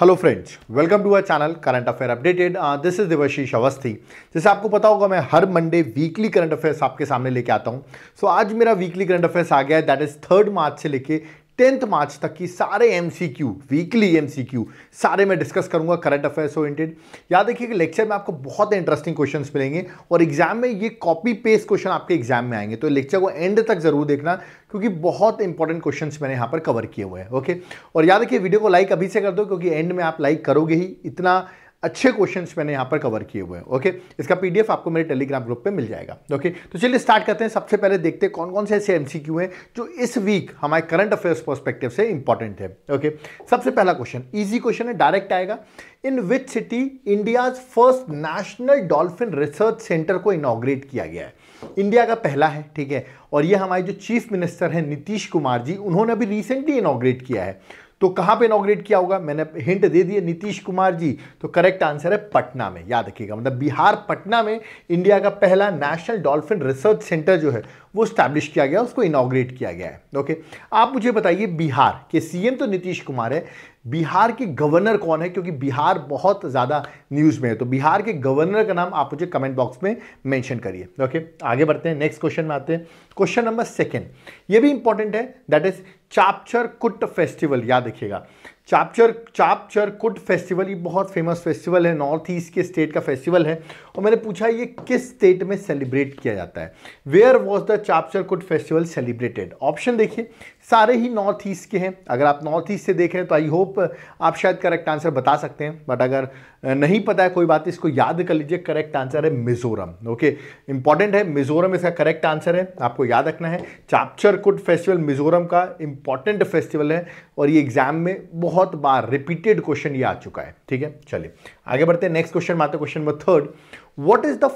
Hello friends welcome to our channel current affair updated this is Divashish Awasthi जैसे आपको पता होगा मैं हर मंडे वीकली करंट अफेयर्स आपके सामने लेके आता हूँ सो so, आज मेरा वीकली करंट अफेयर्स आ गया है दैट इज थर्ड मार्च से लेके टेंथ मार्च तक की सारे क्यू वीकली क्यू सारे मैं डिस्कस करूंगा करंट अफेयर्स ओरिएंटेड याद रखिए कि लेक्चर में आपको बहुत इंटरेस्टिंग क्वेश्चन मिलेंगे और एग्जाम में ये कॉपी पेस्ट क्वेश्चन आपके एग्जाम में आएंगे तो लेक्चर को एंड तक जरूर देखना क्योंकि बहुत इंपॉर्टेंट क्वेश्चन मैंने यहाँ पर कवर किए हुए हैं ओके और याद रखिए वीडियो को लाइक अभी से कर दो क्योंकि एंड में आप लाइक करोगे ही इतना अच्छे क्वेश्चंस मैंने यहाँ पर कवर किए हुए हैं ओके इसका पीडीएफ आपको मेरे टेलीग्राम ग्रुप पे मिल जाएगा ओके तो चलिए स्टार्ट करते हैं सबसे पहले देखते हैं कौन कौन से ऐसे एमसीक्यू हैं जो इस वीक हमारे करंट अफेयर्स परस्पेक्टिव से इंपॉर्टेंट है ओके सबसे पहला क्वेश्चन ईजी क्वेश्चन है डायरेक्ट आएगा in which city India's first national dolphin research centre को इनाग्रेट किया गया है इंडिया का पहला है ठीक है और ये हमारे जो चीफ मिनिस्टर हैं नीतीश कुमार जी उन्होंने अभी रिसेंटली इनाग्रेट किया है तो कहां पे इनोग्रेट किया होगा मैंने हिंट दे दिए नीतीश कुमार जी तो करेक्ट आंसर है पटना में याद रखिएगा मतलब बिहार पटना में इंडिया का पहला नेशनल डॉल्फिन रिसर्च सेंटर जो है वो स्टैब्लिश किया गया उसको इनाग्रेट किया गया है ओके आप मुझे बताइए बिहार के सीएम तो नीतीश कुमार है बिहार के गवर्नर कौन है क्योंकि बिहार बहुत ज़्यादा न्यूज़ में है तो बिहार के गवर्नर का नाम आप मुझे कमेंट बॉक्स में मेंशन करिए ओके आगे बढ़ते हैं नेक्स्ट क्वेश्चन में आते हैं क्वेश्चन नंबर सेकेंड ये भी इंपॉर्टेंट है दैट इज चापचर कुट फेस्टिवल याद रखिएगा चापचर चापचर कुट फेस्टिवल ये बहुत फेमस फेस्टिवल है नॉर्थ ईस्ट के स्टेट का फेस्टिवल है और मैंने पूछा ये किस स्टेट में सेलिब्रेट किया जाता है वेयर वॉज द चापचर कुट फेस्टिवल सेलिब्रेटेड ऑप्शन देखिए सारे ही नॉर्थ ईस्ट के हैं अगर आप नॉर्थ ईस्ट से देख रहे हैं तो आई होप आप शायद करेक्ट आंसर बता सकते हैं बट अगर नहीं पता है कोई बात इसको याद कर लीजिए करेक्ट आंसर है मिजोरम ओके इंपॉर्टेंट है मिजोरम इसका करेक्ट आंसर है आपको याद रखना है चापचर कुट फेस्टिवल मिजोरम का इंपॉर्टेंट फेस्टिवल है और ये एग्जाम में बहुत बहुत बार रिपीटेड क्वेश्चन ये आ चुका है ठीक है चलिए आगे बढ़ते हैं नेक्स्ट क्वेश्चन माते question number third what is the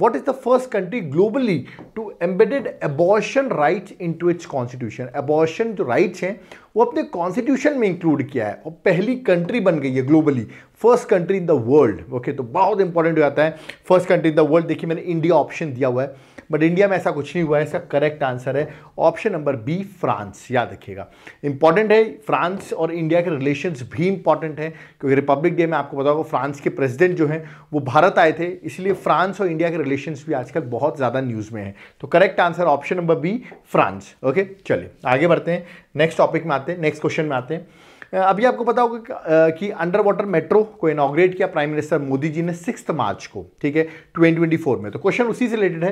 what is the first country globally to embedded abortion right into its constitution abortion जो राइट्स हैं वो अपने कॉन्स्टिट्यूशन में इंक्लूड किया है और पहली कंट्री बन गई है globally first country in the world okay तो बहुत इंपॉर्टेंट हो जाता है first country in the world देखिए मैंने इंडिया ऑप्शन दिया हुआ है बट इंडिया में ऐसा कुछ नहीं हुआ है इसका करेक्ट आंसर है ऑप्शन नंबर बी फ्रांस याद रखिएगा इंपॉर्टेंट है फ्रांस और इंडिया के रिलेशन भी इंपॉर्टेंट है क्योंकि रिपब्लिक डे में आपको बताओ फ्रांस के प्रेसिडेंट जो हैं वो भारत आए थे इसलिए फ्रांस और इंडिया के रिलेशन भी आजकल बहुत ज़्यादा न्यूज़ में है तो correct answer option number B France okay चलिए आगे बढ़ते हैं नेक्स्ट टॉपिक में आते हैं नेक्स्ट क्वेश्चन में आते हैं अभी आपको पता होगा कि अंडर वाटर मेट्रो को इनाग्रेट किया प्राइम मिनिस्टर मोदी जी ने सिक्स मार्च को ठीक है 2024 में तो क्वेश्चन उसी से रिलेटेड है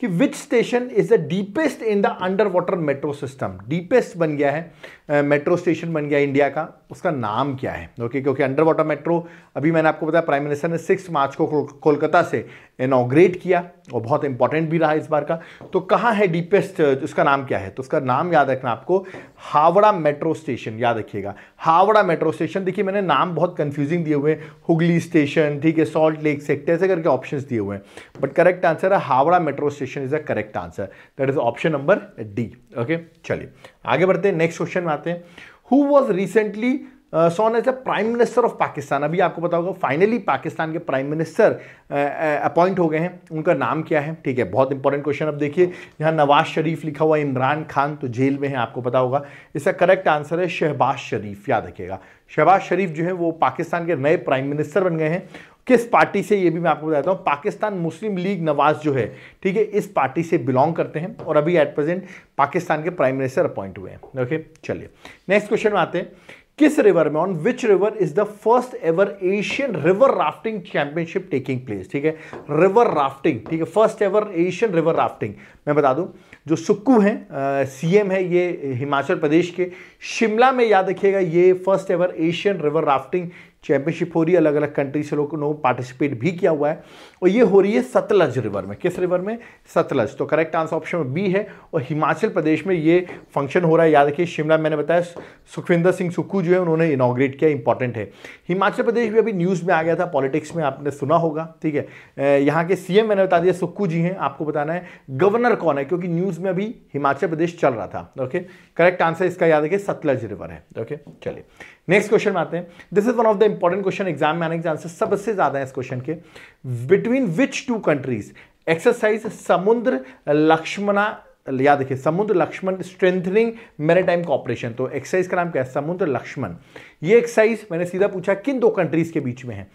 कि which station is the deepest in the under water metro system deepest बन गया है मेट्रो स्टेशन बन गया इंडिया का उसका नाम क्या है ओके क्योंकि अंडर वाटर मेट्रो अभी मैंने आपको बताया प्राइम मिनिस्टर ने सिक्स मार्च को कोलकाता से इनाग्रेट किया और बहुत इंपॉर्टेंट भी रहा इस बार का तो कहाँ है डीपेस्ट उसका नाम क्या है तो उसका नाम याद रखना आपको हावड़ा मेट्रो स्टेशन याद रखिएगा हावड़ा मेट्रो स्टेशन देखिए मैंने नाम बहुत कंफ्यूजिंग दिए हुए हैं हुगली स्टेशन ठीक है सॉल्ट लेक सेक्टर ऐसे करके ऑप्शन दिए हुए हैं बट करेक्ट आंसर है Howrah metro station is a correct answer that is option number D okay चलिए आगे बढ़ते हैं नेक्स्ट क्वेश्चन में आते हैं who was recently sworn as a prime minister of Pakistan अभी आपको पता होगा फाइनली पाकिस्तान के प्राइम मिनिस्टर अपॉइंट हो गए हैं उनका नाम क्या है ठीक है बहुत इंपॉर्टेंट क्वेश्चन अब देखिए यहाँ नवाज शरीफ लिखा हुआ इमरान खान तो जेल में है आपको पता होगा इसका करेक्ट आंसर है शहबाज शरीफ याद रखिएगा शहबाज शरीफ जो है वो पाकिस्तान के नए प्राइम मिनिस्टर बन गए हैं किस पार्टी से ये भी मैं आपको बताता हूँ पाकिस्तान मुस्लिम लीग नवाज जो है ठीक है इस पार्टी से बिलोंग करते हैं और अभी एट प्रेजेंट पाकिस्तान के प्राइम मिनिस्टर अपॉइंट हुए हैं ओके चलिए नेक्स्ट क्वेश्चन में आते हैं किस रिवर में on which river is the first ever Asian river rafting championship taking place ठीक है रिवर राफ्टिंग ठीक है first ever Asian river rafting मैं बता दूं जो सुक्कू हैं सीएम है ये हिमाचल प्रदेश के शिमला में याद रखिएगा ये first ever Asian river rafting championship हो रही है अलग अलग कंट्री से लोगों ने पार्टिसिपेट भी किया हुआ है और ये हो रही है सतलज रिवर में किस रिवर में सतलज तो करेक्ट आंसर ऑप्शन बी है और हिमाचल प्रदेश में ये फंक्शन हो रहा है याद रखिए शिमला मैंने बताया सुखविंदर सिंह सुक्कू जो है उन्होंने इनाग्रेट किया इंपॉर्टेंट है हिमाचल प्रदेश भी अभी न्यूज़ में आ गया था पॉलिटिक्स में आपने सुना होगा ठीक है यहाँ के सीएम मैंने बता दिया सुक्कू जी हैं आपको बताना है गवर्नर कौन है क्योंकि न्यूज़ में अभी हिमाचल प्रदेश चल रहा था ओके करेक्ट आंसर इसका याद रखिए सतलज रिवर है ओके चलिए नेक्स्ट क्वेश्चन में आते हैं this is one of the important question exam में आने के आंसर सबसे ज्यादा है इस क्वेश्चन के between which two countries exercise Samudra Laksamana याद देखिए Samudra Laksamana strengthening maritime cooperation तो एक्सरसाइज का नाम क्या है समुद्र लक्ष्मण ये एक्सरसाइज मैंने सीधा पूछा किन दो कंट्रीज के बीच में है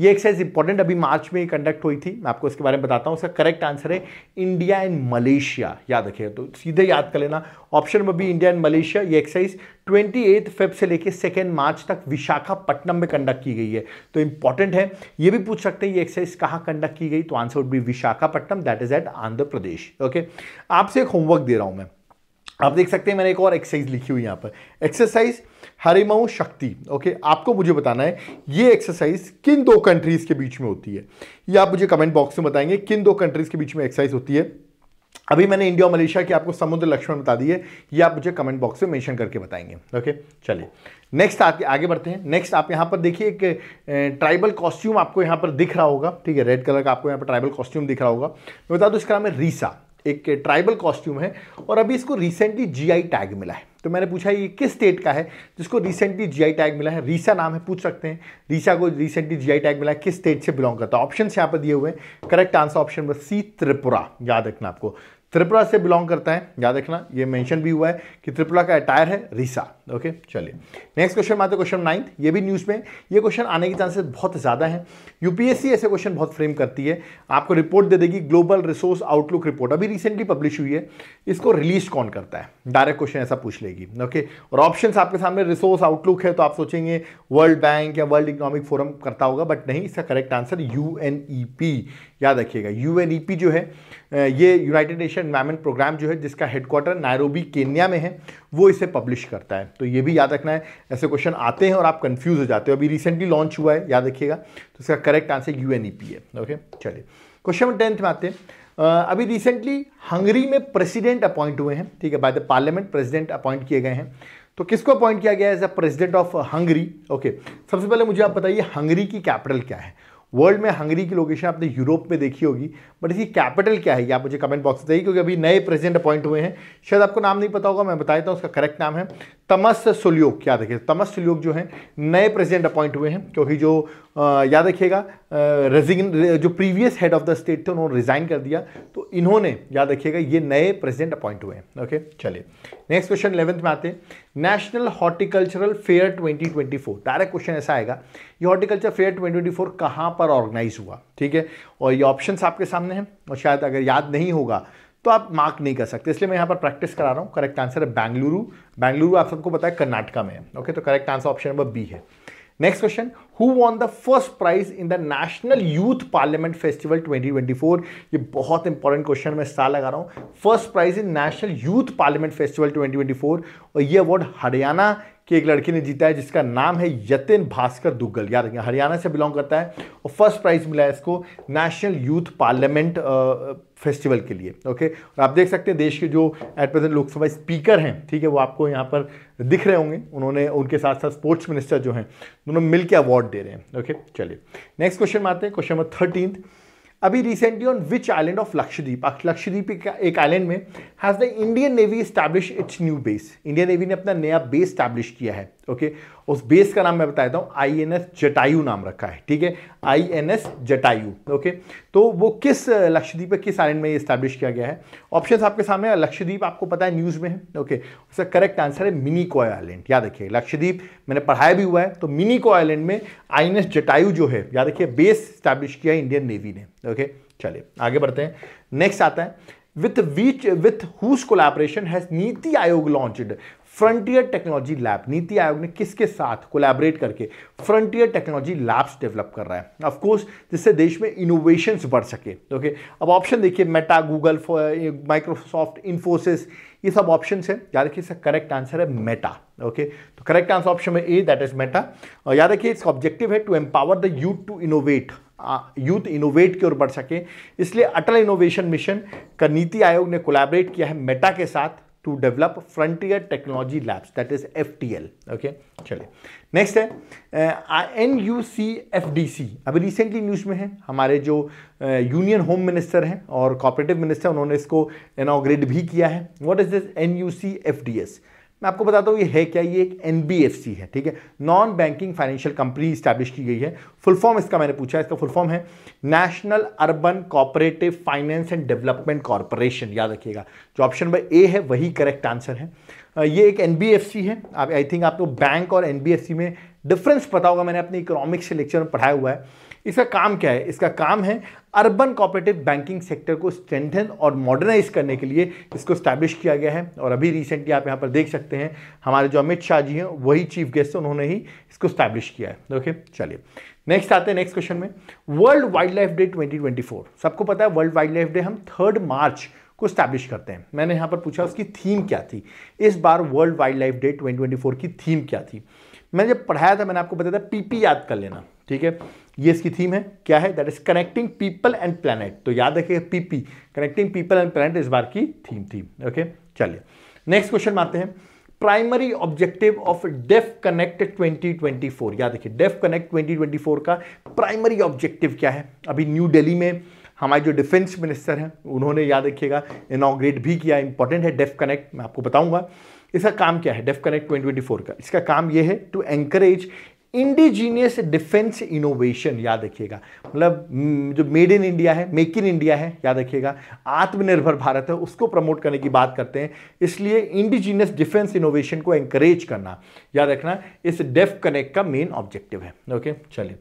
ये एक्सरसाइज इंपॉर्टेंट अभी मार्च में कंडक्ट हुई थी मैं आपको इसके बारे में बताता हूँ इसका करेक्ट आंसर है इंडिया एंड मलेशिया याद रखिए तो सीधे याद कर लेना ऑप्शन में भी इंडिया एंड मलेशिया ये एक्सरसाइज ट्वेंटी एथ फेब से लेकर सेकेंड मार्च तक विशाखापट्टनम में कंडक्ट की गई है तो इंपॉर्टेंट है ये भी पूछ सकते हैं ये एक्सरसाइज कहाँ कंडक्ट की गई तो आंसर वुड भी Visakhapatnam that is at Andhra Pradesh okay आपसे एक होमवर्क दे रहा हूँ मैं आप देख सकते हैं मैंने एक और एक्सरसाइज लिखी हुई यहाँ पर एक्सरसाइज हरिमऊ शक्ति ओके आपको मुझे बताना है ये एक्सरसाइज किन दो कंट्रीज के बीच में होती है ये आप मुझे कमेंट बॉक्स में बताएंगे किन दो कंट्रीज के बीच में एक्सरसाइज होती है अभी मैंने इंडिया और मलेशिया की आपको समुद्र लक्ष्मण बता दी है ये आप मुझे कमेंट बॉक्स में मेंशन करके बताएंगे ओके चलिए नेक्स्ट आगे आगे बढ़ते हैं नेक्स्ट आप यहाँ पर देखिए एक ट्राइबल कॉस्ट्यूम आपको यहाँ पर दिख रहा होगा ठीक है रेड कलर का आपको यहाँ पर ट्राइबल कॉस्ट्यूम दिख रहा होगा मैं बता दूँ इसका नाम है रीसा एक ट्राइबल कॉस्ट्यूम है और अभी इसको रिसेंटली जीआई टैग मिला है तो मैंने पूछा ये किस स्टेट का है जिसको रिसेंटली जीआई टैग मिला है रीसा नाम है पूछ सकते हैं रीसा को रिसेंटली जीआई टैग मिला है किस स्टेट से बिलोंग करता है ऑप्शन यहाँ पर दिए हुए हैं correct answer option number C Tripura याद रखना आपको त्रिपुरा से बिलोंग करता है याद रखना ये मैंशन भी हुआ है कि त्रिपुरा का अटायर है रीसा ओके चलिए नेक्स्ट क्वेश्चन आते क्वेश्चन नाइन्थ ये भी न्यूज़ में ये क्वेश्चन आने के चांसेस बहुत ज़्यादा हैं यूपीएससी ऐसे क्वेश्चन बहुत फ्रेम करती है आपको रिपोर्ट दे देगी ग्लोबल रिसोर्स आउटलुक रिपोर्ट अभी रिसेंटली पब्लिश हुई है इसको रिलीज कौन करता है डायरेक्ट क्वेश्चन ऐसा पूछ लेगी ओके और ऑप्शन आपके सामने रिसोर्स आउटलुक है तो आप सोचेंगे वर्ल्ड बैंक या वर्ल्ड इकोनॉमिक फोरम करता होगा बट नहीं इसका करेक्ट आंसर यू याद रखिएगा यू जो है ये यूनाइटेड नेशन एनवायरमेंट प्रोग्राम जो है जिसका हेडक्वार्टर नायरोबी केन्या में है वो इसे पब्लिश करता है तो ये भी याद रखना है ऐसे क्वेश्चन आते हैं और आप कन्फ्यूज़ हो जाते हो अभी रिसेंटली लॉन्च हुआ है याद रखिएगा तो इसका correct answer U N E P है ओके चलिए क्वेश्चन टेंथ में आते हैं अभी रिसेंटली हंगरी में प्रेसिडेंट अपॉइंट हुए हैं ठीक है by the parliament president appoint किए गए हैं तो किसको अपॉइंट किया गया as a president of Hungary okay सबसे पहले मुझे आप बताइए हंगरी की कैपिटल क्या है वर्ल्ड में हंगरी की लोकेशन आपने यूरोप में देखी होगी बट इसकी कैपिटल क्या है आप मुझे कमेंट बॉक्स में बताइए क्योंकि अभी नए प्रेसिडेंट अपॉइंट हुए हैं शायद आपको नाम नहीं पता होगा मैं बता देता हूँ उसका करेक्ट नाम है तमस सुल्योग क्या देखिए तमस सुल्योग जो है नए प्रेसिडेंट अपॉइंट हुए हैं क्योंकि जो याद रखिएगा रेजिग्न जो previous head of the state थे उन्होंने रिज़ाइन कर दिया तो इन्होंने याद रखिएगा ये नए प्रेसिडेंट अपॉइंट हुए हैं ओके चलिए नेक्स्ट क्वेश्चन इलेवंथ में आते हैं national horticultural fair 2024 direct question ऐसा आएगा ये हॉर्टिकल्चर फेयर 2024 कहाँ पर ऑर्गेनाइज हुआ ठीक है और ये ऑप्शन आपके सामने हैं और शायद अगर याद नहीं होगा तो आप मार्क नहीं कर सकते इसलिए मैं यहाँ पर प्रैक्टिस करा रहा हूँ करेक्ट आंसर है बेंगलुरु बेंगलुरु आप सबको पता है कर्नाटका में है ओके तो correct answer option number B है next question who won the first prize in the national youth parliament festival 2024 ये बहुत इंपॉर्टेंट क्वेश्चन मैं साल लगा रहा हूँ first prize in national youth parliament festival 2024 और ये अवार्ड हरियाणा कि एक लड़की ने जीता है जिसका नाम है यतिन भास्कर दुग्गल याद रखें हरियाणा से बिलोंग करता है और फर्स्ट प्राइज मिला है इसको नेशनल यूथ पार्लियामेंट फेस्टिवल के लिए ओके और आप देख सकते हैं देश के जो एट प्रेजेंट लोकसभा स्पीकर हैं ठीक है वो आपको यहाँ पर दिख रहे होंगे उन्होंने उनके साथ साथ स्पोर्ट्स मिनिस्टर जो हैं दोनों मिल के अवार्ड दे रहे हैं ओके चलिए नेक्स्ट क्वेश्चन में आते हैं क्वेश्चन नंबर थर्टीन अभी recently on which island of Lakshadweep Lakshadweep एक आइलैंड में has the Indian navy establish its new base Indian navy ने अपना नया बेस स्टैब्लिश किया है ओके okay? उस बेस का नाम मैं बता देता हूँ आई एन एस जटायु नाम रखा है ठीक है I N S Jatayu okay तो वो किस लक्षद्वीप पर किस आइलैंड में ये स्टैब्लिश किया गया है ऑप्शन आपके सामने है लक्षद्वीप आपको पता है न्यूज़ में है ओके okay? उसका करेक्ट आंसर है मिनी कोय आइलैंड याद रखिए लक्षद्वीप मैंने पढ़ाया भी हुआ है तो मिनी कॉय आइलैंड में आई एन एस जटायु जो है याद रखिए बेस स्टैब्लिश किया इंडियन नेवी ने ओके okay? चलिए आगे बढ़ते हैं नेक्स्ट आता है with which with whose collaboration has NITI Aayog launched frontier technology lab नीति आयोग ने किसके साथ कोलैबोरेट करके फ्रंटियर टेक्नोलॉजी लैब्स डेवलप कर रहा है ऑफ कोर्स जिससे देश में इनोवेशंस बढ़ सके ओके अब ऑप्शन देखिए मेटा गूगल माइक्रोसॉफ्ट इन्फोसिस ये सब ऑप्शन है याद रखिए इसका करेक्ट आंसर है मेटा ओके तो करेक्ट आंसर ऑप्शन में ए दैट इज मेटा और याद रखिए इसका ऑब्जेक्टिव है to empower the youth to innovate youth innovate की ओर बढ़ सके इसलिए अटल इनोवेशन मिशन का नीति आयोग ने कोलैबोरेट किया है मेटा के साथ to develop frontier technology labs that is F T L okay चलिए नेक्स्ट है N U C F D C अभी रिसेंटली न्यूज़ में है हमारे जो यूनियन होम मिनिस्टर हैं और कॉपरेटिव मिनिस्टर उन्होंने इसको इनाग्रेट भी किया है what is this N U C F D S मैं आपको बताता हूँ ये है क्या ये एक एन है ठीक है non banking financial company establish की गई है फुल फॉर्म इसका मैंने पूछा इसका फुल फॉर्म है national urban cooperative finance and development corporation याद रखिएगा जो ऑप्शन नंबर ए है वही करेक्ट आंसर है ये एक एन है आप आई थिंक आपको बैंक और एन में डिफरेंस पता होगा मैंने अपने इकोनॉमिक्स लेक्चर में पढ़ाया हुआ है इसका काम क्या है इसका काम है अर्बन कॉपरेटिव बैंकिंग सेक्टर को स्ट्रेंथन और मॉडर्नाइज करने के लिए इसको स्टैब्लिश किया गया है और अभी रिसेंटली आप यहाँ पर देख सकते हैं हमारे जो अमित शाह जी हैं वही चीफ गेस्ट उन्होंने ही इसको स्टैब्लिश किया है ओके चलिए नेक्स्ट आते हैं नेक्स्ट क्वेश्चन में वर्ल्ड वाइल्ड लाइफ डे 2024 सबको पता है वर्ल्ड वाइल्ड लाइफ डे हम थर्ड मार्च को स्टैब्लिश करते हैं मैंने यहाँ पर पूछा उसकी थीम क्या थी इस बार वर्ल्ड वाइल्ड लाइफ डे 2024 की थीम क्या थी मैंने जब पढ़ाया था मैंने आपको बताया था पीपी याद कर लेना ठीक है ये इसकी थीम है क्या है that is connecting people and planet तो याद रखिए पीपी कनेक्टिंग पीपल एंड प्लानट इस बार की थीम थी ओके चलिए नेक्स्ट क्वेश्चन आते हैं primary objective of Def Connect 2024 याद रखिए डेफ कनेक्ट 2024 का प्राइमरी ऑब्जेक्टिव क्या है अभी न्यू दिल्ली में हमारे जो डिफेंस मिनिस्टर हैं उन्होंने याद रखिएगा इनाग्रेट भी किया इंपॉर्टेंट है डेफ कनेक्ट मैं आपको बताऊंगा इसका काम क्या है डेफ कनेक्ट 2024 का इसका काम यह है to encourage indigenous defence innovation याद रखिएगा मतलब जो मेड इन इंडिया है मेक इन इंडिया है याद रखिएगा आत्मनिर्भर भारत है उसको प्रमोट करने की बात करते हैं इसलिए इंडिजीनियस डिफेंस इनोवेशन को एंकरेज करना याद रखना इस डेफ कनेक्ट का मेन ऑब्जेक्टिव है ओके चलिए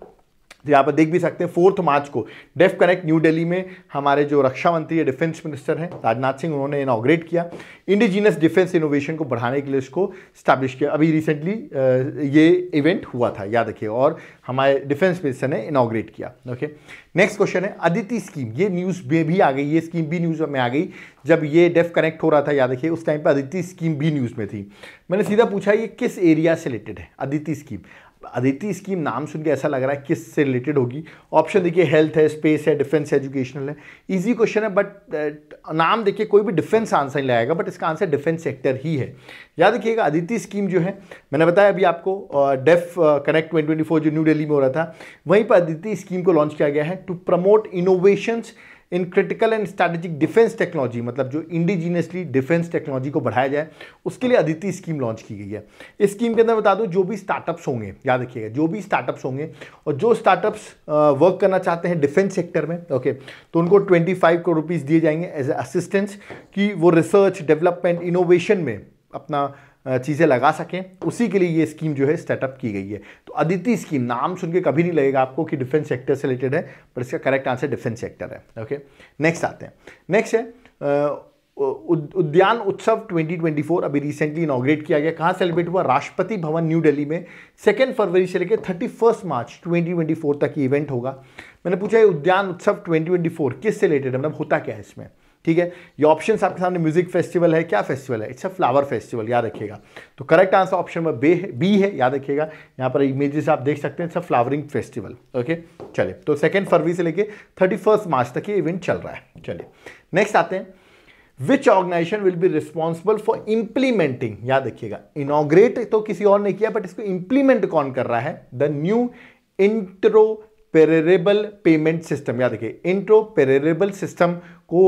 यहाँ पर देख भी सकते हैं फोर्थ मार्च को डेफ कनेक्ट न्यू दिल्ली में हमारे जो रक्षा मंत्री है डिफेंस मिनिस्टर हैं राजनाथ सिंह उन्होंने इनाग्रेट किया इंडिजीनियस डिफेंस इनोवेशन को बढ़ाने के लिए इसको स्टैब्लिश किया अभी रिसेंटली ये इवेंट हुआ था याद रखिए और हमारे डिफेंस मिनिस्टर ने इनाग्रेट किया ओके नेक्स्ट क्वेश्चन है अदिति स्कीम ये न्यूज़ में भी आ गई ये स्कीम भी न्यूज़ में आ गई जब ये डेफ कनेक्ट हो रहा था याद रखिए उस टाइम पर अदिति स्कीम भी न्यूज़ में थी मैंने सीधा पूछा ये किस एरिया से रिलेटेड है अदिति स्कीम अदिति स्कीम नाम सुन के ऐसा लग रहा है किस से रिलेटेड होगी ऑप्शन देखिए हेल्थ है स्पेस है डिफेंस है एजुकेशनल है इजी क्वेश्चन है बट नाम देखिए कोई भी डिफेंस आंसर नहीं लगाएगा बट इसका आंसर डिफेंस सेक्टर ही है याद रखिएगा अदिति स्कीम जो है मैंने बताया अभी आपको डेफ कनेक्ट ट्वेंटी जो न्यू डेली में हो रहा था वहीं पर अदिति स्कीम को लॉन्च किया गया है to promote innovations in critical and strategic defence technology मतलब जो इंडिजीनियसली डिफेंस टेक्नोलॉजी को बढ़ाया जाए उसके लिए अदिति स्कीम लॉन्च की गई है इस स्कीम के अंदर बता दूँ जो भी स्टार्टअप्स होंगे याद रखिएगा जो भी स्टार्टअप्स होंगे और जो स्टार्टअप्स वर्क करना चाहते हैं डिफेंस सेक्टर में ओके तो उनको ट्वेंटी फाइव करोड़ रुपीज़ दिए जाएंगे एज ए असिस्टेंस कि वो रिसर्च डेवलपमेंट इनोवेशन में अपना चीज़ें लगा सकें उसी के लिए ये स्कीम जो है स्टेटअप की गई है तो अदिति स्कीम नाम सुन के कभी नहीं लगेगा आपको कि डिफेंस सेक्टर से रिलेटेड है पर इसका करेक्ट आंसर डिफेंस सेक्टर है ओके नेक्स्ट आते हैं नेक्स्ट है उद्यान उत्सव 2024 अभी रिसेंटली इनाग्रेट किया गया कहाँ सेलिब्रेट हुआ राष्ट्रपति भवन न्यू दिल्ली में सेकेंड फरवरी से लेकर थर्टी फर्स्ट मार्च 2024 तक ये इवेंट होगा मैंने पूछा ये उद्यान उत्सव 2024 किस से रिलेटेड है मतलब होता क्या है इसमें ठीक है ये ऑप्शन आपके सामने म्यूजिक फेस्टिवल है क्या फेस्टिवल है इट्स अ फ्लावर फेस्टिवल याद रखिएगा तो correct answer option number B है बी है याद रखिएगा यहाँ पर इमेजेस आप देख सकते हैं it's a flowering festival okay चलिए तो सेकेंड फरवरी से लेके थर्टी मार्च तक ये इवेंट चल रहा है चलिए नेक्स्ट आते हैं which organisation will be responsible for implementing याद रखिएगा इनोग्रेट तो किसी और ने किया बट इसको इंप्लीमेंट कौन कर रहा है the new interoperable payment system याद रखिए इंट्रो पेरेबल सिस्टम को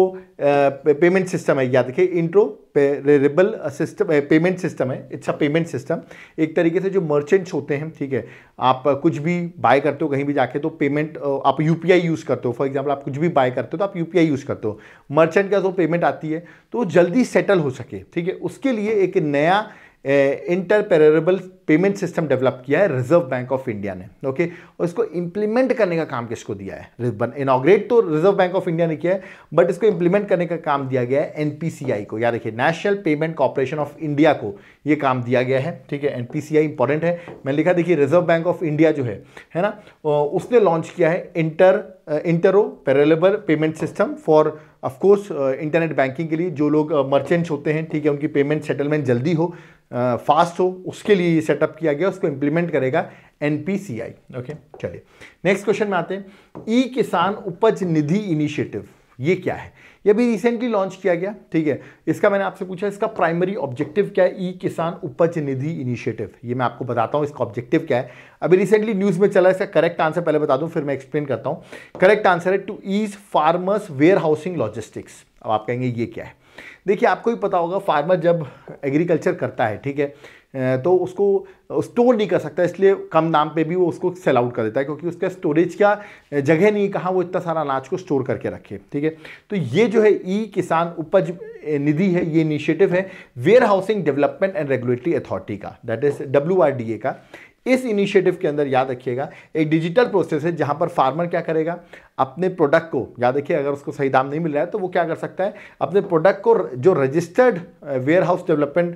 पेमेंट सिस्टम है याद रखिए interoperable system payment system है इट्स अ पेमेंट सिस्टम एक तरीके से जो मर्चेंट्स होते हैं ठीक है आप कुछ भी बाय करते हो कहीं भी जाके तो पेमेंट आप यू यूज़ करते हो फॉर एग्जाम्पल आप कुछ भी बाय करते हो तो आप यू यूज़ करते हो मर्चेंट का जो पेमेंट आती है तो जल्दी सेटल हो सके ठीक है उसके लिए एक नया इंटरपेरेबल पेमेंट सिस्टम डेवलप किया है रिजर्व बैंक ऑफ इंडिया ने ओके okay? और इसको इम्प्लीमेंट करने का काम किसको दिया है इनाग्रेट तो रिजर्व बैंक ऑफ इंडिया ने किया है बट इसको इम्प्लीमेंट करने का काम दिया गया है एनपीसीआई को या देखिए national payment corporation of India को ये काम दिया गया है ठीक है एनपीसीआई इंपॉर्टेंट है मैंने लिखा देखिए रिजर्व बैंक ऑफ इंडिया जो है है ना उसने लॉन्च किया है inter interoperable payment system for of course internet banking के लिए जो लोग मर्चेंट्स होते हैं ठीक है उनकी पेमेंट सेटलमेंट जल्दी हो फास्ट हो उसके लिए ये सेटअप किया गया उसको इंप्लीमेंट करेगा एनपीसीआई ओके चलिए नेक्स्ट क्वेश्चन में आते हैं ई e किसान उपज निधि इनिशिएटिव ये क्या है ये भी रिसेंटली लॉन्च किया गया ठीक है इसका मैंने आपसे पूछा इसका प्राइमरी ऑब्जेक्टिव क्या है ई e किसान उपज निधि इनिशिएटिव ये मैं आपको बताता हूँ इसका ऑब्जेक्टिव क्या है अभी रिसेंटली न्यूज़ में चला इसका करेक्ट आंसर पहले बता दूँ फिर मैं एक्सप्लेन करता हूँ करेक्ट आंसर है to ease farmers warehousing logistics अब आप कहेंगे ये क्या है देखिए आपको भी पता होगा फार्मर जब एग्रीकल्चर करता है ठीक है तो उसको स्टोर नहीं कर सकता इसलिए कम दाम पे भी वो उसको सेल आउट कर देता है क्योंकि उसका स्टोरेज का जगह नहीं कहाँ वो इतना सारा अनाज को स्टोर करके रखे ठीक है तो ये जो है ई किसान उपज निधि है ये इनिशिएटिव है warehousing development and regulatory authority का दैट इज डब्ल्यू का इस इनिशिएटिव के अंदर याद रखिएगा एक डिजिटल प्रोसेस है जहां पर फार्मर क्या करेगा अपने प्रोडक्ट को याद देखिए अगर उसको सही दाम नहीं मिल रहा है तो वो क्या कर सकता है अपने प्रोडक्ट को जो registered warehouse development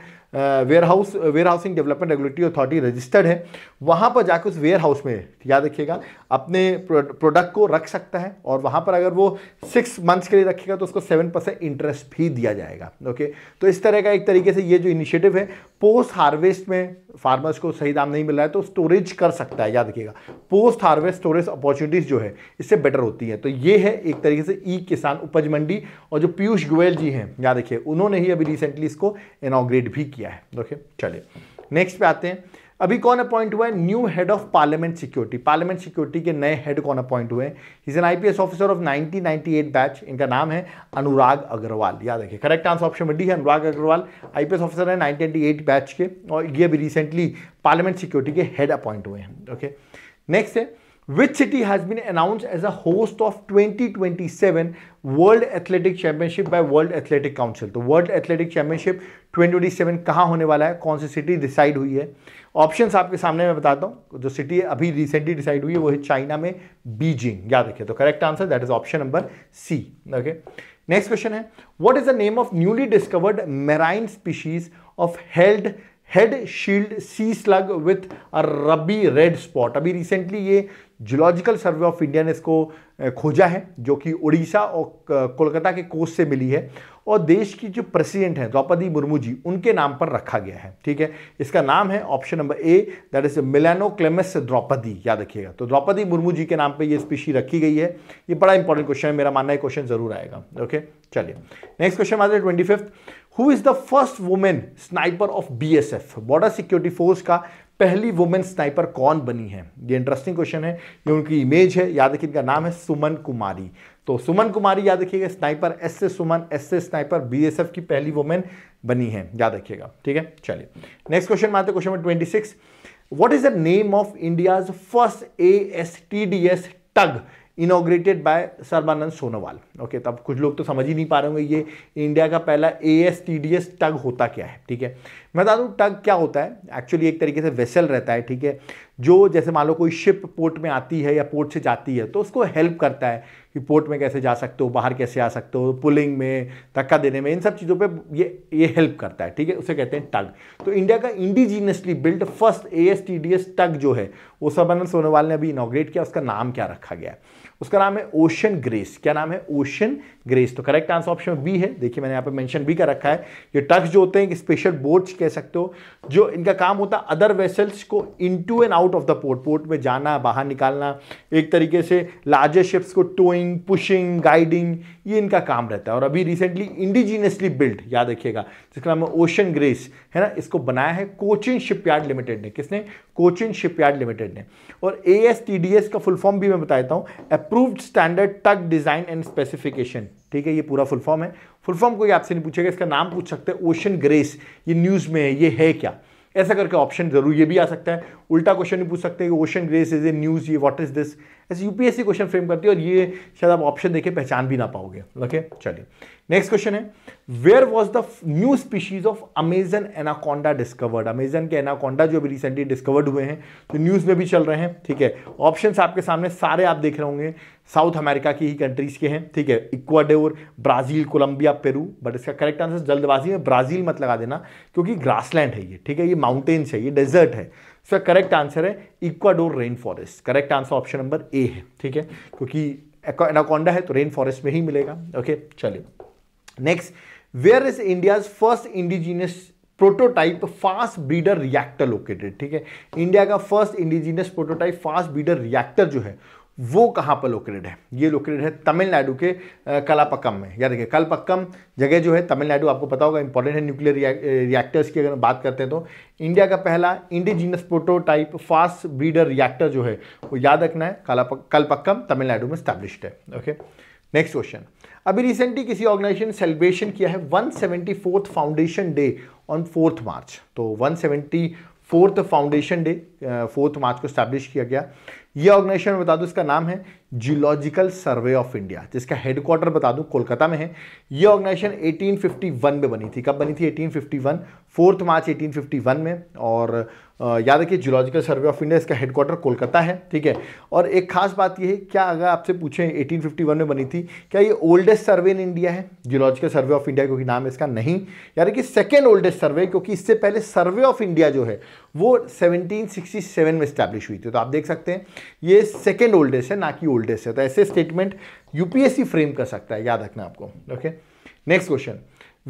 warehouse warehousing development regulatory authority registered है वहाँ पर जाकर उस वेयर हाउस में याद रखिएगा अपने प्रोडक्ट को रख सकता है और वहाँ पर अगर वो सिक्स मंथ्स के लिए रखेगा तो उसको सेवन परसेंट इंटरेस्ट भी दिया जाएगा ओके तो इस तरह का एक तरीके से ये जो इनिशिएटिव है पोस्ट हार्वेस्ट में फार्मर्स को सही दाम नहीं मिल रहा है तो स्टोरेज कर सकता है याद रखिएगा पोस्ट हार्वेस्ट स्टोरेज अपॉर्चुनिटीज़ जो है इससे बेटर हो होती है तो ये है एक तरीके से ई किसान उपज मंडी और जो पीयूष गोयल जी हैं याद देखिए उन्होंने ही अभी रिसेंटली इसको इनाग्रेट भी किया है ओके चलिए नेक्स्ट पे आते हैं अभी कौन अपॉइंट हुआ है new head of parliament security parliament security के नए हेड कौन अपॉइंट हुए हैं is an IPS officer of 1998 batch इनका नाम है अनुराग अग्रवाल याद रखिए करेक्ट आंसर ऑप्शन में डी है अनुराग अग्रवाल आईपीएस ऑफिसर है 1998 बैच के और ये अभी रिसेंटली पार्लियामेंट सिक्योरिटी के हेड अपॉइंट हुए हैं ओके नेक्स्ट है which city has been announced as a host of 2027 World Athletic Championship by World Athletic Council? तो World Athletic Championship 2027 कहाँ होने वाला है कौन सी सिटी डिसाइड हुई है ऑप्शंस आपके सामने मैं बताता हूँ जो सिटी अभी रिसेंटली डिसाइड हुई है वो है चाइना में बीजिंग याद रखिए तो correct answer that is option number C okay next question है what is the name of newly discovered marine species of held head shield sea slug with a ruby red spot अभी recently ये zoological survey of India ने इसको खोजा है जो कि उड़ीसा और कोलकाता के कोस से मिली है और देश की जो प्रेसिडेंट हैं द्रौपदी मुर्मू जी उनके नाम पर रखा गया है ठीक है इसका नाम है option number A that is Melanochlamys Draupadi याद रखिएगा तो द्रौपदी मुर्मू जी के नाम पर यह स्पीशी रखी गई है ये बड़ा इंपॉर्टेंट क्वेश्चन है मेरा मानना है क्वेश्चन जरूर आएगा ओके चलिए नेक्स्ट क्वेश्चन आते हैं twenty fifth who is the first women sniper of B S F border security force का पहली वुमेन स्नाइपर कौन बनी है ये इंटरेस्टिंग क्वेश्चन है ये उनकी इमेज है याद रखिए इनका नाम है सुमन कुमारी तो सुमन कुमारी याद रखिएगा स्नाइपर एस से सुमन एस से स्नाइपर बी एस एफ की पहली वुमेन बनी है याद रखिएगा ठीक है चलिए नेक्स्ट क्वेश्चन में आते question number twenty six what is the name of India's first A S T D S tug inaugurated by Sarbananda Sonowal okay तब कुछ लोग तो समझ ही नहीं पा रहे होंगे ये इंडिया का पहला A S T D S tug होता क्या है ठीक है मैं बता दूँ टग क्या होता है एक्चुअली एक तरीके से वेसल रहता है ठीक है जो जैसे मान लो कोई शिप पोर्ट में आती है या पोर्ट से जाती है तो उसको हेल्प करता है कि पोर्ट में कैसे जा सकते हो बाहर कैसे आ सकते हो पुलिंग में धक्का देने में इन सब चीज़ों पे ये ये हेल्प करता है ठीक है उसे कहते हैं टग तो इंडिया का indigenously build first A S T D S tug जो है वो सर्बानंद सोनोवाल ने अभी इनाग्रेट किया उसका नाम क्या रखा गया है उसका नाम है ओशन ग्रेस क्या नाम है ओशन ग्रेस तो करेक्ट आंसर ऑप्शन बी है देखिए मैंने यहाँ पे मेंशन भी कर रखा है ये टक्स जो होते हैं स्पेशल बोट्स कह सकते हो जो इनका काम होता है अदर वेसल्स को into and out of the port port में जाना बाहर निकालना एक तरीके से लार्जर शिप्स को टोइंग पुशिंग गाइडिंग ये इनका काम रहता है और अभी रिसेंटली इंडिजीनियसली बिल्ड याद रखिएगा जिसका नाम है ओशन ग्रेस है ना इसको बनाया है कोचिन शिप लिमिटेड ने किसने कोचिन शिप लिमिटेड ने और ए का फुल फॉर्म भी मैं बता देता हूँ approved standard tug design and specification ठीक है ये पूरा फुल फॉर्म है फुल फॉर्म कोई आपसे नहीं पूछेगा इसका नाम पूछ सकते हैं ओशन ग्रेस ये न्यूज़ में है ये है क्या ऐसा करके ऑप्शन जरूर ये भी आ सकता है उल्टा क्वेश्चन नहीं पूछ सकते कि ocean grace is a news ये वॉट इज दिस ऐसे यूपीएससी क्वेश्चन फ्रेम करती है और ये शायद आप ऑप्शन देखे पहचान भी ना पाओगे ओके चलिए नेक्स्ट क्वेश्चन है where was the new species of Amazon anaconda discovered Amazon के एनाकोंडा जो अभी रिसेंटली डिस्कवर्ड हुए हैं तो न्यूज़ में भी चल रहे हैं ठीक है ऑप्शन आपके सामने सारे आप देख रहे होंगे साउथ अमेरिका की ही कंट्रीज के हैं ठीक है Ecuador Brazil Colombia Peru but इसका करेक्ट आंसर जल्दबाजी में ब्राज़ील मत लगा देना क्योंकि ग्रासलैंड है ये ठीक है ये माउंटेन्स है ये डेजर्ट है इसका करेक्ट आंसर है Ecuador rain forest correct answer option number A है ठीक है क्योंकि एनाकोंडा है तो रेन फॉरेस्ट में ही मिलेगा ओके चलिए next where is India's first indigenous prototype fast breeder reactor located ठीक है इंडिया का first indigenous prototype fast breeder reactor जो है वो कहाँ पर लोकेटेड है ये लोकेटेड है तमिलनाडु के कलापक्कम में या देखिए कलपक्कम जगह जो है तमिलनाडु आपको पता होगा इंपॉर्टेंट है न्यूक्लियर रिएक्टर्स की अगर बात करते हैं तो इंडिया का पहला indigenous prototype fast breeder reactor जो है वो याद रखना है कलापक कलपक्कम तमिलनाडु में स्टैब्लिश्ड है ओके नेक्स्ट क्वेश्चन अभी रिसेंटली किसी ऑर्गेनाइजेशन ने सेलिब्रेशन किया है one foundation day on fourth March तो one fourth foundation day fourth March को स्टैब्लिश किया गया ये ऑर्गेनाइजेशन बता दूं इसका नाम है जियोलॉजिकल सर्वे ऑफ इंडिया जिसका हेडक्वार्टर बता दूं कोलकाता में है ये ऑर्गेनाइजेशन 1851 में बनी थी कब बनी थी 1851 फोर्थ मार्च 1851 में और याद रखिए जियोलॉजिकल सर्वे ऑफ इंडिया इसका हेडक्वार्टर कोलकाता है ठीक है और एक खास बात यह है क्या अगर आपसे पूछें 1851 में बनी थी क्या ये ओल्डेस्ट सर्वे इन इंडिया है जियोलॉजिकल सर्वे ऑफ इंडिया क्योंकि नाम इसका नहीं याद रखिए सेकेंड ओल्डेस्ट सर्वे क्योंकि इससे पहले सर्वे ऑफ इंडिया जो है वो सेवनटीन में स्टैब्लिश हुई थी तो आप देख सकते हैं ये सेकेंड ओल्डेस्ट है ना कि ओल्डेस्ट है तो ऐसे स्टेटमेंट यूपीएससी फ्रेम कर सकता है याद रखना आपको okay next question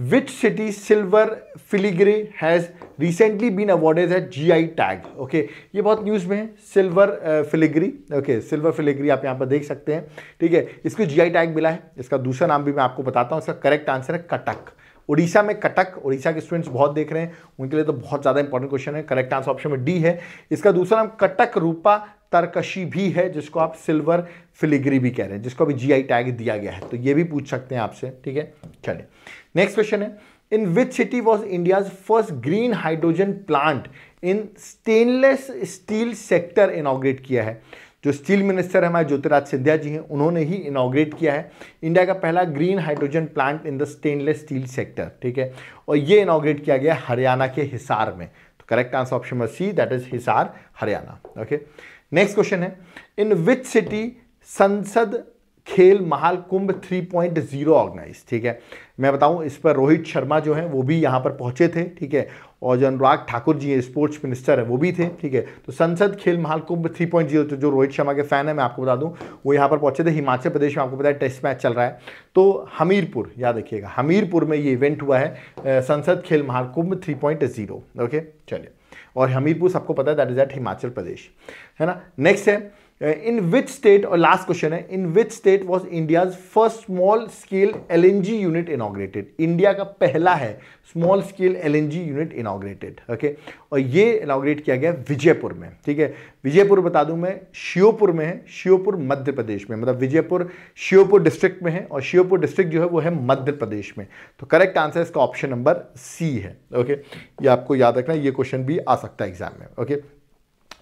which city silver filigree has recently been awarded a GI tag okay ये बहुत न्यूज़ में है silver filigree okay silver filigree आप यहाँ पर देख सकते हैं ठीक है इसको जी आई टैग मिला है इसका दूसरा नाम भी मैं आपको बताता हूँ इसका करेक्ट आंसर है कटक उड़ीसा में कटक उड़ीसा के स्टूडेंट्स बहुत देख रहे हैं उनके लिए तो बहुत ज़्यादा इंपॉर्टेंट क्वेश्चन है करेक्ट आंसर ऑप्शन में डी है इसका दूसरा नाम कटक रूपा तरकशी भी है जिसको आप सिल्वर फिलिग्री भी कह रहे हैं जिसको अभी जीआई टैग दिया गया है तो ये भी पूछ सकते हैं आपसे ठीक है चलिए नेक्स्ट क्वेश्चन है in which city was India's first green hydrogen plant in stainless steel sector inaugurate किया है जो स्टील मिनिस्टर हमारे ज्योतिराज सिंधिया जी हैं उन्होंने ही इनाग्रेट किया है इंडिया का पहला green hydrogen plant in the stainless steel sector ठीक है और ये इनाग्रेट किया गया हरियाणा के हिसार में तो correct answer option number C that is Hisar Haryana okay okay? Next question है इन विच सिटी संसद खेल महाकुंभ 3.0 ऑर्गेनाइज ठीक है मैं बताऊं इस पर रोहित शर्मा जो है वो भी यहाँ पर पहुंचे थे ठीक है और जो अनुराग ठाकुर जी हैं स्पोर्ट्स मिनिस्टर है वो भी थे ठीक है तो संसद खेल महाकुंभ 3.0 तो जो रोहित शर्मा के फैन है मैं आपको बता दूं वो यहाँ पर पहुंचे थे हिमाचल प्रदेश में आपको पता है टेस्ट मैच चल रहा है तो हमीरपुर याद रखिएगा हमीरपुर में ये इवेंट हुआ है संसद खेल महाकुंभ थ्री ओके चलिए और हमीरपुर सबको पता है that is at Himachal Pradesh है ना नेक्स्ट है इन विच स्टेट और लास्ट क्वेश्चन है in which state was India first small scale LNG unit inaugurated India का पहला है small scale LNG unit inaugurated okay और ये inaugurate किया गया विजयपुर में ठीक है विजयपुर बता दूं मैं श्योपुर में है श्योपुर मध्य प्रदेश में मतलब विजयपुर श्योपुर डिस्ट्रिक्ट में है और श्योपुर डिस्ट्रिक्ट जो है वो है मध्य प्रदेश में तो करेक्ट आंसर इसका ऑप्शन नंबर सी है ओके ये आपको याद रखना ये क्वेश्चन भी आ सकता है एग्जाम में ओके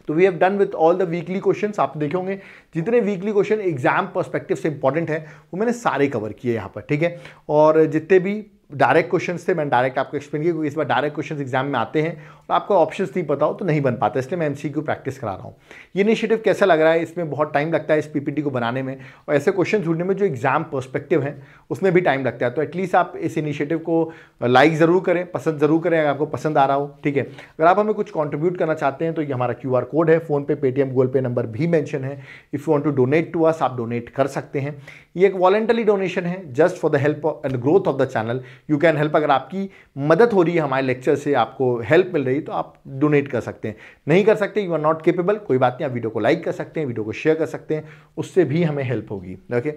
तो we have done with all the weekly question आप देखे होंगे जितने वीकली क्वेश्चन एग्जाम परस्पेक्टिव से इंपॉर्टेंट है वो मैंने सारे कवर किए यहाँ पर ठीक है और जितने भी डायरेक्ट क्वेश्चंस थे मैंने डायरेक्ट आपको एक्सप्लेन किया क्योंकि इस बार डायरेक्ट क्वेश्चंस एग्जाम में आते हैं और तो आपको ऑप्शंस नहीं पता हो तो नहीं बन पाता इसलिए मैं एम प्रैक्टिस करा रहा हूँ ये इनिशिएटिव कैसा लग रहा है इसमें बहुत टाइम लगता है इस पीपीटी को बनाने में और ऐसे क्वेश्चन ढूंढने में जो एग्ज़ाम परस्पेक्टिव है उसमें भी टाइम लगता है तो एटलीस्ट आप इस इनिशिएटिव को लाइक ज़रूर करें पसंद ज़रूर करें अगर आपको पसंद आ रहा हो ठीक है अगर आप हमें कुछ कॉन्ट्रीब्यूट करना चाहते हैं तो ये हमारा क्यू कोड है PhonePe Paytm Google Pay number भी मैंशन है if you want to donate to us आप डोनेट कर सकते हैं ये एक वॉलेंटरी डोनेशन है just for the help and growth of the channel you can help अगर आपकी मदद हो रही है हमारे लेक्चर से आपको हेल्प मिल रही है चाहिए तो आप डोनेट कर सकते हैं नहीं कर सकते यू आर नॉट केपेबल कोई बात नहीं आप वीडियो को लाइक कर सकते हैं वीडियो को शेयर कर सकते हैं उससे भी हमें हेल्प होगी ओके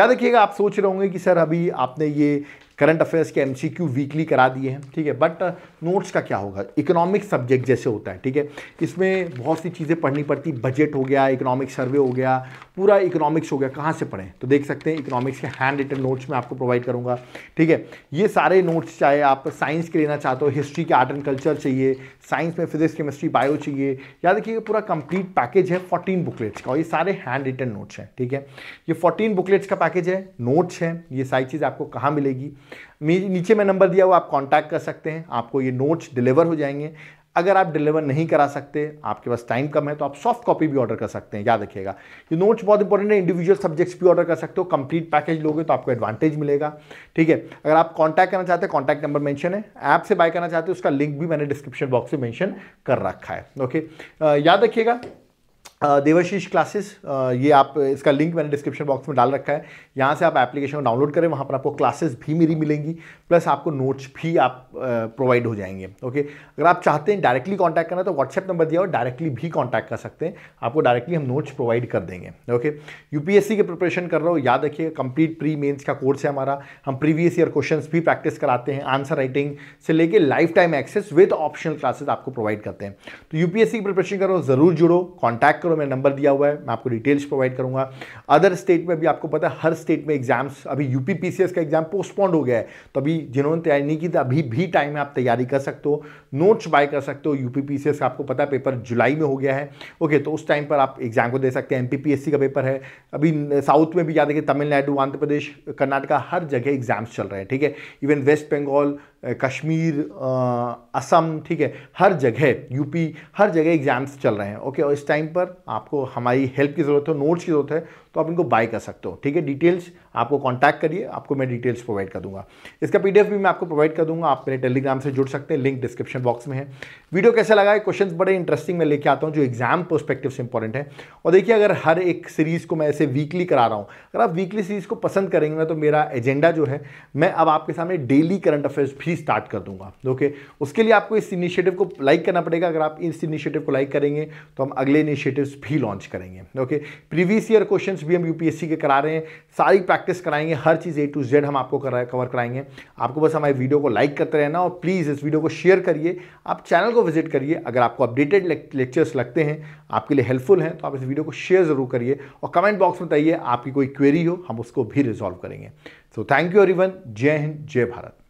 याद रखिएगा आप सोच रहे होंगे कि सर अभी आपने ये करंट अफेयर्स के एमसीक्यू वीकली करा दिए हैं ठीक है बट नोट्स uh, का क्या होगा इकोनॉमिक सब्जेक्ट जैसे होता है ठीक है इसमें बहुत सी चीज़ें पढ़नी पड़ती बजट हो गया इकोनॉमिक सर्वे हो गया पूरा इकोनॉमिक्स हो गया कहाँ से पढ़ें तो देख सकते हैं इकोनॉमिक्स के हैंड रिटन नोट्स मैं आपको प्रोवाइड करूँगा ठीक है ये सारे नोट्स चाहे आप साइंस के लेना चाहते हो हिस्ट्री के आर्ट एंड कल्चर चाहिए साइंस में फिजिक्स केमिस्ट्री बायो चाहिए या देखिए पूरा कंप्लीट पैकेज है फोर्टीन बुकलेट्स का और ये सारे हैंड रिटन नोट्स हैं ठीक है ये फोर्टीन बुकलेट्स का पैकेज है नोट्स हैं ये सारी चीज़ आपको कहाँ मिलेगी नीचे में नंबर दिया हुआ आप कांटेक्ट कर सकते हैं आपको ये नोट्स डिलीवर हो जाएंगे अगर आप डिलीवर नहीं करा सकते आपके पास टाइम कम है तो आप सॉफ्ट कॉपी भी ऑर्डर कर सकते हैं याद रखिएगा ये नोट्स बहुत इंपॉर्टेंट है इंडिविजुअल सब्जेक्ट्स भी ऑर्डर कर सकते हो कंप्लीट पैकेज लोगे तो आपको एडवांटेज मिलेगा ठीक है अगर आप कॉन्टैक्ट करना चाहते हैं कॉन्टैक्ट नंबर मेंशन है ऐप से बाय करना चाहते हो उसका लिंक भी मैंने डिस्क्रिप्शन बॉक्स में मैंशन कर रखा है ओके याद रखिएगा Uh, देवशीष क्लासेस uh, ये आप इसका लिंक मैंने डिस्क्रिप्शन बॉक्स में डाल रखा है यहाँ से आप एप्लीकेशन को डाउनलोड करें वहाँ पर आपको क्लासेस भी मेरी मिलेंगी प्लस आपको नोट्स भी आप प्रोवाइड uh, हो जाएंगे ओके अगर आप चाहते हैं डायरेक्टली कॉन्टैक्ट करना तो व्हाट्सएप नंबर दिया और डायरेक्टली भी कॉन्टैक्ट कर सकते हैं आपको डायरेक्टली हम नोट्स प्रोवाइड कर देंगे ओके यूपीएससी की प्रिपरेशन कर रहे हो याद रखिए कंप्लीट प्री मेन्स का कोर्स है हमारा हम प्रीवियस ईयर क्वेश्चन भी प्रैक्टिस कराते हैं आंसर राइटिंग से लेकर life time access with optional classes आपको प्रोवाइड करते हैं तो यूपीएससी की प्रिपरेशन करो जरूर जुड़ो कॉन्टैक्ट करो करो मेरा नंबर दिया हुआ है मैं आपको डिटेल्स प्रोवाइड करूंगा अदर स्टेट में भी आपको पता है हर स्टेट में एग्जाम्स अभी यूपी पीसीएस का एग्जाम पोस्टपोन्ड हो गया है तो अभी जिन्होंने तैयारी नहीं की तो अभी भी टाइम है आप तैयारी कर सकते हो नोट्स बाय कर सकते हो यूपी पीसीएस का आपको पता है पेपर जुलाई में हो गया है ओके तो उस टाइम पर आप एग्जाम को दे सकते हैं एमपीपीएससी का पेपर है अभी साउथ में भी याद है कि तमिलनाडु आंध्र प्रदेश कर्नाटका हर जगह एग्जाम्स चल रहे हैं ठीक है इवन वेस्ट बंगाल कश्मीर असम ठीक है हर जगह यूपी हर जगह एग्ज़ाम्स चल रहे हैं ओके और इस टाइम पर आपको हमारी हेल्प की ज़रूरत है नोट्स की ज़रूरत है तो आप इनको बाय कर सकते हो ठीक है डिटेल्स आपको कॉन्टैक्ट करिए आपको मैं डिटेल्स प्रोवाइड कर दूंगा इसका पी भी मैं आपको प्रोवाइड कर दूंगा आप मेरे टेलीग्राम से जुड़ सकते हैं लिंक डिस्क्रिप्शन बॉक्स में है वीडियो कैसा लगा है क्वेश्चन बड़े इंटरेस्टिंग मैं लेके आता हूँ जो एग्जाम परस्पेक्टिव से इंपॉर्टेंट है और देखिए अगर हर एक सीरीज़ को मैं ऐसे वीकली करा रहा हूँ अगर आप वीकली सीरीज़ को पसंद करेंगे ना तो मेरा एजेंडा जो है मैं अब आपके सामने डेली करंट अफेयर्स भी स्टार्ट कर दूंगा ओके उसके लिए आपको इस इनिशिएटिव को लाइक करना पड़ेगा अगर आप इस इनिशिएटिव को लाइक करेंगे तो हम अगले इनिशिएटिव्स भी लॉन्च करेंगे ओके प्रीवियस ईयर क्वेश्चंस कुछ भी हम यूपीएससी के करा रहे हैं सारी प्रैक्टिस कराएंगे हर चीज़ ए टू जेड हम आपको करा कवर कराएंगे आपको बस हमारे वीडियो को लाइक करते रहना और प्लीज़ इस वीडियो को शेयर करिए आप चैनल को विजिट करिए अगर आपको अपडेटेड लेक्चर्स लगते हैं आपके लिए हेल्पफुल हैं तो आप इस वीडियो को शेयर ज़रूर करिए और कमेंट बॉक्स में बताइए आपकी कोई क्वेरी हो हम उसको भी रिजॉल्व करेंगे सो थैंक यू एवरीवन जय हिंद जय भारत